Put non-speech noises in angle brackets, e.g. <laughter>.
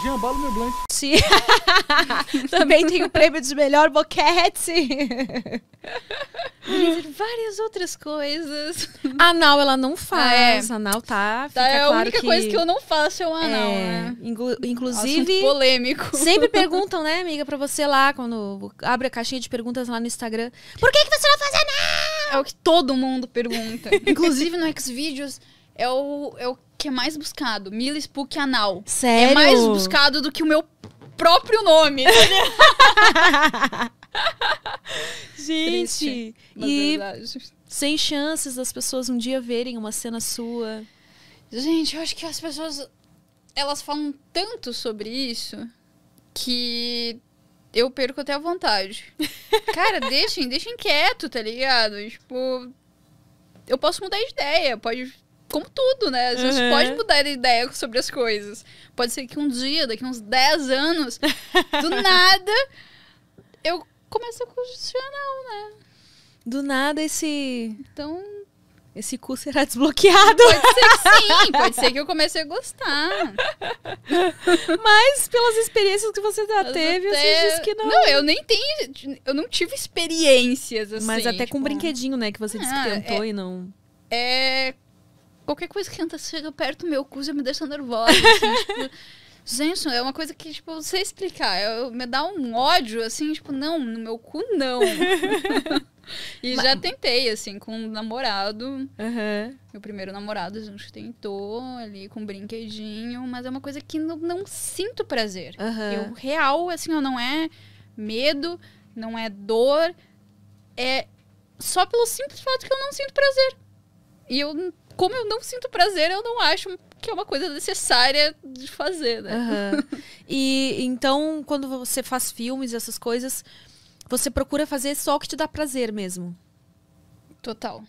Jambalo meu blank. Sim. <laughs> Também tem o prêmio <laughs> de melhor boquete. Várias outras coisas. Anal ela não faz. Ah, é. Anal tá. tá é a claro única que... coisa que eu não faço é o anal, é, né? Inclu inclusive. Assunto polêmico. Sempre perguntam, né, amiga, pra você lá, quando abre a caixinha de perguntas lá no Instagram. Por que, que você não faz anal? É o que todo mundo pergunta. <laughs> inclusive no Xvideos é o, é o que é mais buscado. Mila Spook Anal. É Sério? É mais buscado do que o meu próprio nome. <laughs> Gente, Triste, e é sem chances das pessoas um dia verem uma cena sua. Gente, eu acho que as pessoas elas falam tanto sobre isso que eu perco até a vontade. <laughs> Cara, deixem, deixem quieto, tá ligado? Tipo, eu posso mudar de ideia, pode como tudo, né? A gente uhum. pode mudar de ideia sobre as coisas. Pode ser que um dia, daqui uns 10 anos, <laughs> do nada, eu comece a questionar, né? Do nada esse. Então. Esse cu será desbloqueado. Pode ser que sim, <laughs> pode ser que eu comece a gostar. Mas pelas experiências que você já teve, até... você disse que não. Não, eu nem tenho. Eu não tive experiências assim. Mas até tipo... com um brinquedinho, né? Que você ah, disse que tentou é... e não. É qualquer coisa que entra, chega perto do meu cu já me deixa nervosa. Assim, <laughs> tipo, gente, é uma coisa que, tipo, eu sei explicar. É, eu, me dá um ódio, assim, tipo, não, no meu cu não. <laughs> e Mas... já tentei, assim, com um namorado. Uhum. Meu primeiro namorado, a gente tentou ali com um brinquedinho, mas é uma coisa que não, não sinto prazer. Uhum. Eu, real, assim, não é medo, não é dor, é só pelo simples fato que eu não sinto prazer. E eu como eu não sinto prazer, eu não acho que é uma coisa necessária de fazer, né? Uhum. <laughs> E então, quando você faz filmes, essas coisas, você procura fazer só o que te dá prazer mesmo. Total.